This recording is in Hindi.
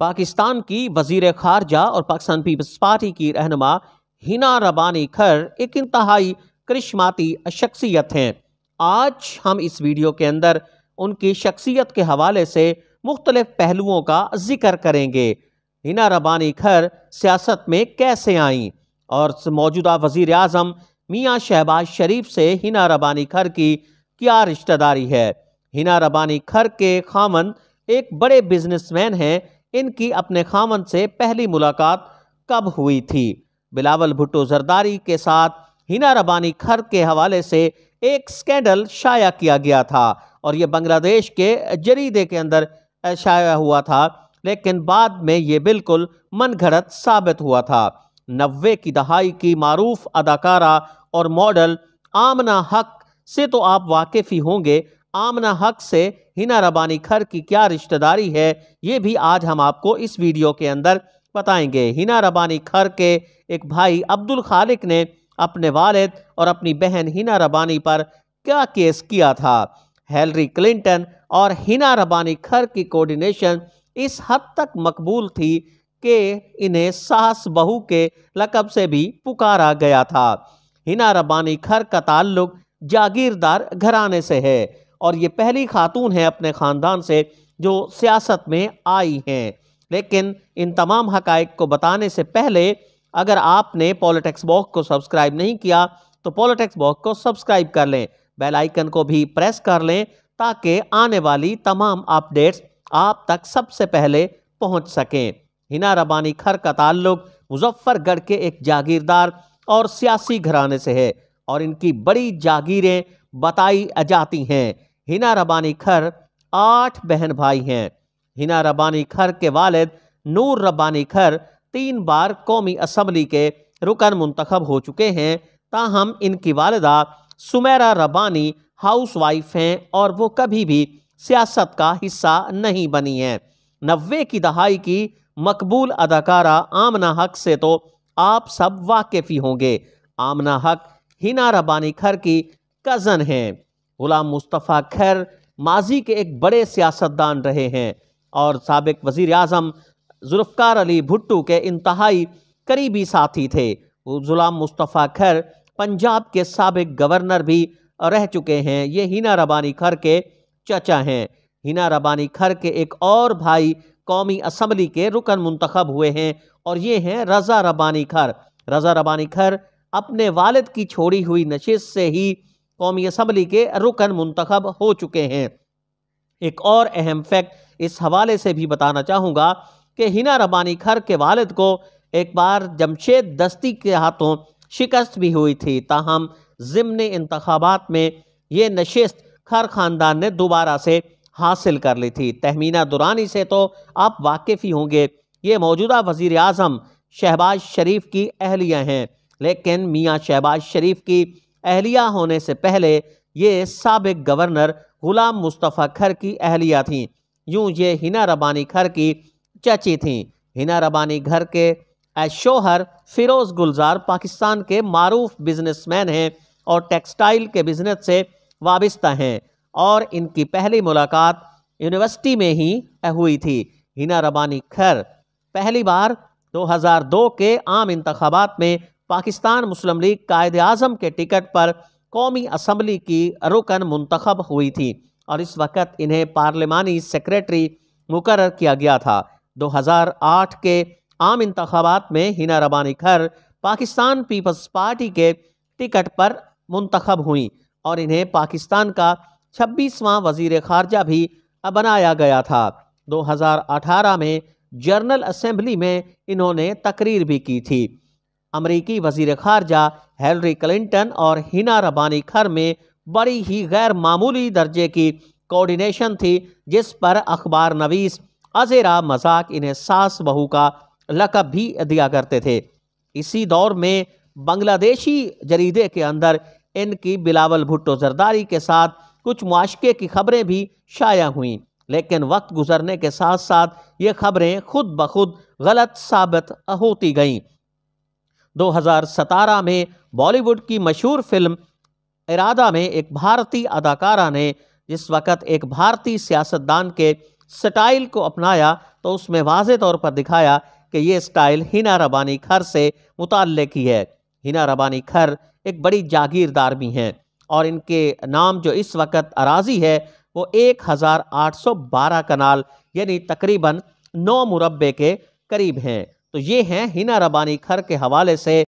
पाकिस्तान की वजीर खारजा और पाकिस्तान पीपल्स पार्टी की रहनमा हिना रबानी खर एक इंतहाई करिश्माती शख्सियत हैं आज हम इस वीडियो के अंदर उनकी शख्सियत के हवाले से मुख्तलिफ पहलुओं का जिक्र करेंगे हिना रबानी खर सियासत में कैसे आईं और मौजूदा वज़ी अजम मियाँ शहबाज शरीफ से हिना रबानी खर की क्या रिश्तेदारी है हिना रबानी खर के खामन एक बड़े बिजनेसमैन हैं इनकी अपने खामन से पहली मुलाकात कब हुई थी बिलावल भुट्टो जरदारी के साथ हिना रबानी खर के हवाले से एक स्कैंडल शाया किया गया था और यह बांग्लादेश के जरीदे के अंदर शाया हुआ था लेकिन बाद में ये बिल्कुल मन घड़त साबित हुआ था नब्बे की दहाई की मरूफ अदाकारा और मॉडल आमना हक से तो आप वाकिफ़ ही होंगे आमना हक से हिना रबानी खर की क्या रिश्तेदारी है ये भी आज हम आपको इस वीडियो के अंदर बताएंगे हिना रबानी खर के एक भाई अब्दुल खालिक ने अपने वालिद और अपनी बहन हिना रबानी पर क्या केस किया था हेलरी क्लिंटन और हिना रबानी खर की कोऑर्डिनेशन इस हद तक मकबूल थी कि इन्हें सास बहू के लकब से भी पुकारा गया था हिना रबानी खर का ताल्लुक जागीरदार घराने से है और ये पहली खातून है अपने ख़ानदान से जो सियासत में आई हैं लेकिन इन तमाम हकाइक को बताने से पहले अगर आपने पॉलिटिक्स बॉक को सब्सक्राइब नहीं किया तो पॉलिटिक्स बॉक को सब्सक्राइब कर लें बेल आइकन को भी प्रेस कर लें ताकि आने वाली तमाम अपडेट्स आप तक सबसे पहले पहुंच सकें हिना रबानी खर का ताल्लुक मुजफ्फरगढ़ के एक जागीरदार और सियासी घराने से है और इनकी बड़ी जागीरें बताई जाती हैं हिना रबानी खर आठ बहन भाई हैं हिना रबानी खर के वालिद नूर रबानी खर तीन बार कौमी असम्बली के रुकन मंतखब हो चुके हैं ताहम इनकी वालदा सुमेरा रबानी हाउस वाइफ हैं और वो कभी भी सियासत का हिस्सा नहीं बनी हैं नब्बे की दहाई की मकबूल अदाकारा आमना हक से तो आप सब वाकिफ़ी होंगे आमना हक हिना रबानी खर की कज़न हैं गुलाम मुस्तफ़ा खैर माजी के एक बड़े सियासतदान रहे हैं और सबक वज़ी अजम जुल्फ़ार अली भुट्टू के इंतहाई करीबी साथी थे गुलाम मुस्तफ़ा खैर पंजाब के सबक गवर्नर भी रह चुके हैं ये हिना रबानी खर के चचा हैं हिना रबानी खर के एक और भाई कौमी असम्बली के रुकन मंतखब हुए हैं और ये हैं रज़ा रबानी खर रज़ा रबानी खर अपने वालद की छोड़ी हुई नशिश से ही कौमी असम्बली के रुकन मुंतखब हो चुके हैं एक और अहम फैक्ट इस हवाले से भी बताना चाहूँगा कि हिना रबानी खर के वालद को एक बार जमशेद दस्ती के हाथों शिकस्त भी हुई थी ताहम ज़मन इंतबात में ये नशस्त खर ख़ानदान ने दोबारा से हासिल कर ली थी तहमीना दुरानी से तो आप वाकिफ़ ही होंगे ये मौजूदा वज़ी अजम शहबाज शरीफ की अहलियाँ हैं लेकिन मियाँ शहबाज शरीफ की अहलिया होने से पहले ये सबक गवर्नर गुलाम मुस्तफ़ा खर की अहलिया थीं यूं ये हिना रबानी खर की चची थीं हिना रबानी घर के शोहर फिरोज़ गुलजार पाकिस्तान के मरूफ बिजनेसमैन हैं और टेक्सटाइल के बिजनेस से वाबस्ता हैं और इनकी पहली मुलाकात यूनिवर्सिटी में ही हुई थी हिना रबानी खर पहली बार 2002 के आम इंतबात में पाकिस्तान मुस्लिम लीग कायद अजम के टिकट पर कौमी असम्बली की रुकन मंतखब हुई थी और इस वक्त इन्हें पार्लिमानी सेक्रेटरी मुकर किया गया था 2008 के आम इंतबात में हिना रबानी खर पाकिस्तान पीपल्स पार्टी के टिकट पर मंतखब हुई और इन्हें पाकिस्तान का छब्बीसवा वजीर खारजा भी बनाया गया था 2018 में जनरल असम्बली में इन्होंने तकरीर भी की थी अमरीकी वजीर खारजा हेलरी क्लिंटन और हिना रबानी खर में बड़ी ही गैर मामूली दर्जे की कोऑर्डिनेशन थी जिस पर अखबार नवीस अजेरा मजाक इन्हें सास बहू का लकब भी दिया करते थे इसी दौर में बांग्लादेशी जरीदे के अंदर इनकी बिलावल भुट्टो जरदारी के साथ कुछ मुआशे की खबरें भी शाया हुईं लेकिन वक्त गुजरने के साथ साथ ये खबरें खुद ब खुद गलत साबित होती गईं 2017 में बॉलीवुड की मशहूर फिल्म इरादा में एक भारतीय अदाकारा ने जिस वक्त एक भारतीय सियासतदान के स्टाइल को अपनाया तो उसमें वाज तौर पर दिखाया कि ये स्टाइल हिना रबानी खर से मुतल की है हिना रबानी खर एक बड़ी जागीरदार भी हैं और इनके नाम जो इस वक्त अराजी है वो 1812 कनाल यानी तकरीबन नौ मुरबे के करीब हैं तो ये हैं हिना रबानी खर के हवाले से